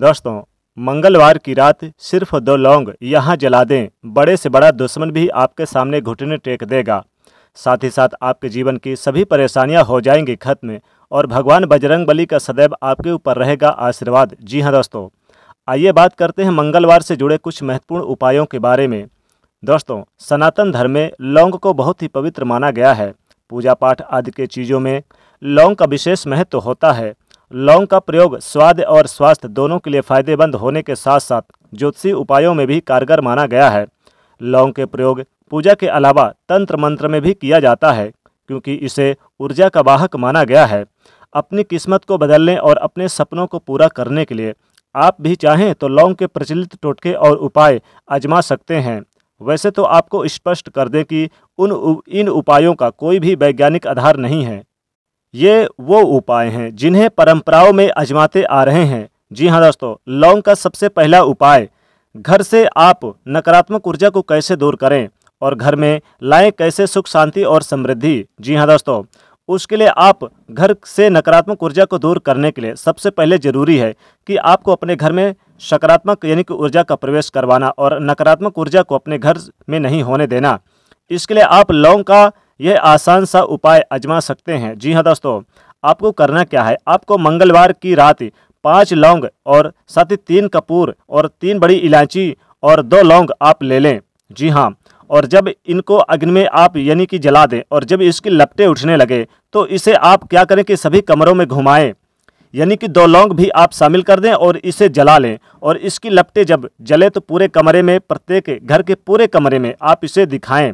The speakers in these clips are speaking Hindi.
दोस्तों मंगलवार की रात सिर्फ दो लौंग यहाँ जला दें बड़े से बड़ा दुश्मन भी आपके सामने घुटने टेक देगा साथ ही साथ आपके जीवन की सभी परेशानियां हो जाएंगी खत्म और भगवान बजरंग बली का सदैव आपके ऊपर रहेगा आशीर्वाद जी हाँ दोस्तों आइए बात करते हैं मंगलवार से जुड़े कुछ महत्वपूर्ण उपायों के बारे में दोस्तों सनातन धर्म में लौंग को बहुत ही पवित्र माना गया है पूजा पाठ आदि के चीज़ों में लौंग का विशेष महत्व होता है लौंग का प्रयोग स्वाद और स्वास्थ्य दोनों के लिए फायदेमंद होने के साथ साथ ज्योतिषी उपायों में भी कारगर माना गया है लौंग के प्रयोग पूजा के अलावा तंत्र मंत्र में भी किया जाता है क्योंकि इसे ऊर्जा का वाहक माना गया है अपनी किस्मत को बदलने और अपने सपनों को पूरा करने के लिए आप भी चाहें तो लौंग के प्रचलित टोटके और उपाय आजमा सकते हैं वैसे तो आपको स्पष्ट कर दें कि उन इन उपायों का कोई भी वैज्ञानिक आधार नहीं है ये वो उपाय हैं जिन्हें परंपराओं में अजमाते आ रहे हैं जी हाँ दोस्तों लौंग का सबसे पहला उपाय घर से आप नकारात्मक ऊर्जा को कैसे दूर करें और घर में लाएं कैसे सुख शांति और समृद्धि जी हाँ दोस्तों उसके लिए आप घर से नकारात्मक ऊर्जा को दूर करने के लिए सबसे पहले जरूरी है कि आपको अपने घर में सकारात्मक यानी कि ऊर्जा का प्रवेश करवाना और नकारात्मक ऊर्जा को अपने घर में नहीं होने देना इसके लिए आप लौंग का ये आसान सा उपाय आजमा सकते हैं जी हाँ दोस्तों आपको करना क्या है आपको मंगलवार की रात पाँच लौंग और साथ ही तीन कपूर और तीन बड़ी इलायची और दो लौंग आप ले लें जी हाँ और जब इनको अग्नि में आप यानी कि जला दें और जब इसकी लपटे उठने लगे तो इसे आप क्या करें कि सभी कमरों में घुमाएं यानी कि दो लौंग भी आप शामिल कर दें और इसे जला लें और इसकी लपटे जब जले तो पूरे कमरे में प्रत्येक घर के पूरे कमरे में आप इसे दिखाएं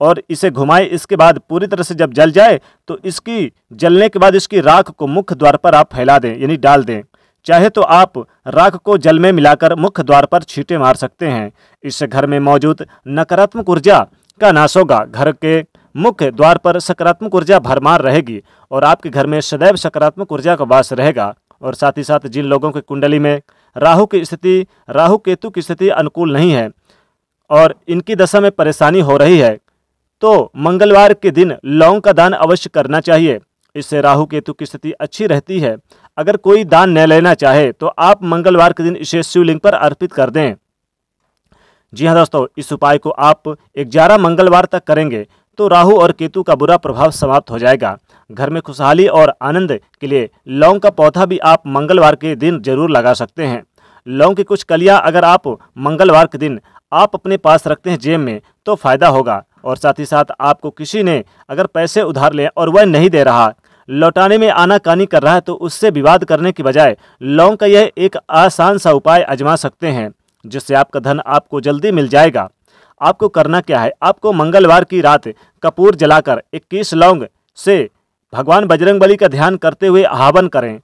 और इसे घुमाएं इसके बाद पूरी तरह से जब जल जाए तो इसकी जलने के बाद इसकी राख को मुख्य द्वार पर आप फैला दें यानी डाल दें चाहे तो आप राख को जल में मिलाकर मुख्य द्वार पर छींटे मार सकते हैं इससे घर में मौजूद नकारात्मक ऊर्जा का नाश होगा घर के मुख्य द्वार पर सकारात्मक ऊर्जा भरमार रहेगी और आपके घर में सदैव सकारात्मक ऊर्जा का वास रहेगा और साथ ही साथ जिन लोगों की कुंडली में राहु की स्थिति राहु केतु की स्थिति अनुकूल नहीं है और इनकी दशा में परेशानी हो रही है तो मंगलवार के दिन लौंग का दान अवश्य करना चाहिए इससे राहु केतु की स्थिति अच्छी रहती है अगर कोई दान न लेना चाहे तो आप मंगलवार के दिन इसे शिवलिंग पर अर्पित कर दें जी हाँ दोस्तों इस उपाय को आप ग्यारह मंगलवार तक करेंगे तो राहु और केतु का बुरा प्रभाव समाप्त हो जाएगा घर में खुशहाली और आनंद के लिए लौंग का पौधा भी आप मंगलवार के दिन जरूर लगा सकते हैं लौंग की कुछ कलियां अगर आप मंगलवार के दिन आप अपने पास रखते हैं जेब में तो फायदा होगा और साथ ही साथ आपको किसी ने अगर पैसे उधार लें और वह नहीं दे रहा लौटाने में आनाकानी कर रहा है तो उससे विवाद करने की बजाय लौंग का यह एक आसान सा उपाय आजमा सकते हैं जिससे आपका धन आपको जल्दी मिल जाएगा आपको करना क्या है आपको मंगलवार की रात कपूर जलाकर 21 लौंग से भगवान बजरंगबली का ध्यान करते हुए आह्वान करें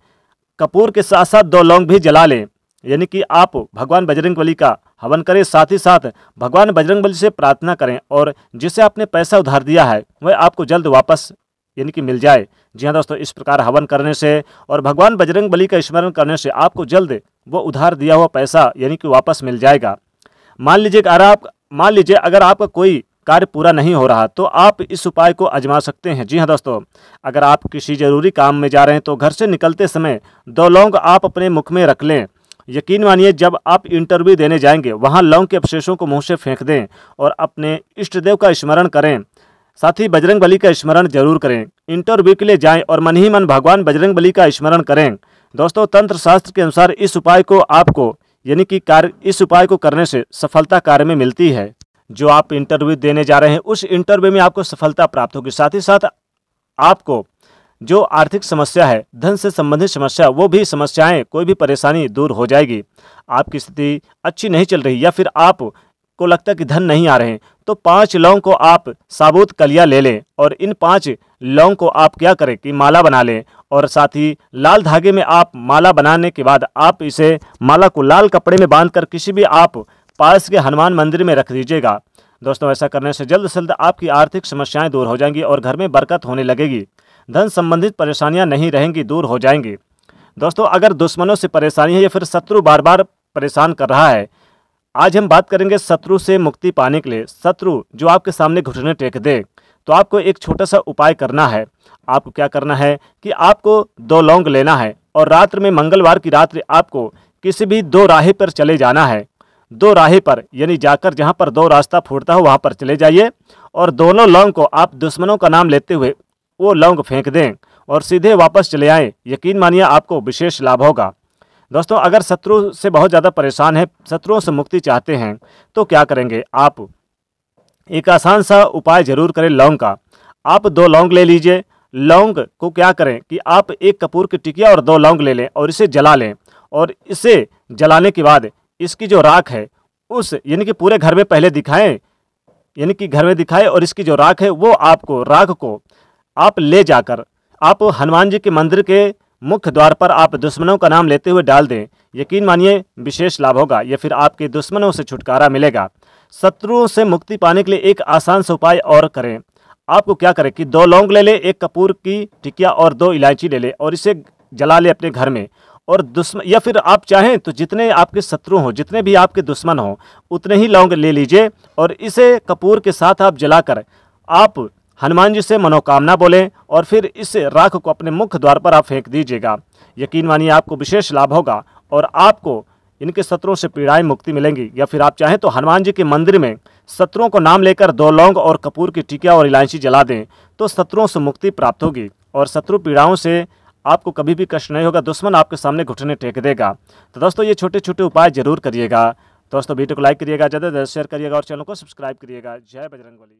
कपूर के साथ साथ दो लौंग भी जला लें यानी कि आप भगवान बली का हवन करें साथ ही साथ भगवान बली से प्रार्थना करें और जिसे आपने पैसा उधार दिया है वह आपको जल्द वापस यानी कि मिल जाए जी हाँ दोस्तों इस प्रकार हवन करने से और भगवान बजरंग बली का स्मरण करने से आपको जल्द वो उधार दिया हुआ पैसा यानी कि वापस मिल जाएगा मान लीजिए अगर आप मान लीजिए अगर आपका कोई कार्य पूरा नहीं हो रहा तो आप इस उपाय को आजमा सकते हैं जी हाँ दोस्तों अगर आप किसी जरूरी काम में जा रहे हैं तो घर से निकलते समय दो लौंग आप अपने मुख में रख लें यकीन मानिए जब आप इंटरव्यू देने जाएंगे वहाँ लौंग के अवशेषों को मुँह से फेंक दें और अपने इष्ट देव का स्मरण करें साथ ही बजरंग बली का स्मरण जरूर करें इंटरव्यू के लिए जाएं और मन ही मन भगवान बजरंग बली का स्मरण करें दोस्तों तंत्र शास्त्र के अनुसार इस उपाय को आपको यानी कि कार्य इस उपाय को करने से सफलता कार्य में मिलती है जो आप इंटरव्यू देने जा रहे हैं उस इंटरव्यू में आपको सफलता प्राप्त होगी साथ ही साथ आपको जो आर्थिक समस्या है धन से संबंधित समस्या वो भी समस्याएं कोई भी परेशानी दूर हो जाएगी आपकी स्थिति अच्छी नहीं चल रही या फिर आप को लगता कि धन नहीं आ रहे हैं तो पांच लौंग को आप साबुत कलिया ले लें और इन पांच लौंग को आप क्या करें कि माला बना लें और साथ ही लाल धागे में आप माला बनाने के बाद आप इसे माला को लाल कपड़े में बांधकर किसी भी आप पास के हनुमान मंदिर में रख दीजिएगा दोस्तों ऐसा करने से जल्द से जल्द आपकी आर्थिक समस्याएं दूर हो जाएंगी और घर में बरकत होने लगेगी धन संबंधित परेशानियां नहीं रहेंगी दूर हो जाएंगी दोस्तों अगर दुश्मनों से परेशानी है या फिर शत्रु बार बार परेशान कर रहा है आज हम बात करेंगे शत्रु से मुक्ति पाने के लिए शत्रु जो आपके सामने घुटने टेक दे तो आपको एक छोटा सा उपाय करना है आपको क्या करना है कि आपको दो लौंग लेना है और रात्र में मंगलवार की रात्रि आपको किसी भी दो राहे पर चले जाना है दो राहे पर यानी जाकर जहाँ पर दो रास्ता फूटता हो वहाँ पर चले जाइए और दोनों लौंग को आप दुश्मनों का नाम लेते हुए वो लौंग फेंक दें और सीधे वापस चले आएँ यकीन मानिए आपको विशेष लाभ होगा दोस्तों अगर शत्रु से बहुत ज़्यादा परेशान है शत्रुओं से मुक्ति चाहते हैं तो क्या करेंगे आप एक आसान सा उपाय जरूर करें लौंग का आप दो लौंग ले लीजिए लौंग को क्या करें कि आप एक कपूर की टिकिया और दो लौंग ले लें और इसे जला लें और इसे जलाने के बाद इसकी जो राख है उस यानी कि पूरे घर में पहले दिखाएं यानी कि घर में दिखाएं और इसकी जो राख है वो आपको राख को आप ले जाकर आप हनुमान जी के मंदिर के मुख्य द्वार पर आप दुश्मनों का नाम लेते हुए डाल दें यकीन मानिए विशेष लाभ होगा या फिर आपके दुश्मनों से छुटकारा मिलेगा शत्रुओं से मुक्ति पाने के लिए एक आसान से उपाय और करें आपको क्या करें कि दो लौंग ले लें एक कपूर की टिकिया और दो इलायची ले लें और इसे जला लें अपने घर में और दुश्मन या फिर आप चाहें तो जितने आपके शत्रु हों जितने भी आपके दुश्मन हों उतने ही लौंग ले लीजिए और इसे कपूर के साथ आप जलाकर आप हनुमान जी से मनोकामना बोलें और फिर इस राख को अपने मुख्य द्वार पर आप फेंक दीजिएगा यकीन मानिए आपको विशेष लाभ होगा और आपको इनके सत्रों से पीड़ाएं मुक्ति मिलेंगी या फिर आप चाहें तो हनुमान जी के मंदिर में सत्रों को नाम लेकर दो लौंग और कपूर की टिकिया और इलायची जला दें तो सत्रों से मुक्ति प्राप्त होगी और शत्रु पीड़ाओं से आपको कभी भी कष्ट नहीं होगा दुश्मन आपके सामने घुटने टेक देगा तो दोस्तों ये छोटे छोटे उपाय जरूर करिएगा दोस्तों वीडियो को लाइक करिएगा ज़्यादा से ज़्यादा शेयर करिएगा और चैनल को सब्सक्राइब करिएगा जय बजरंगली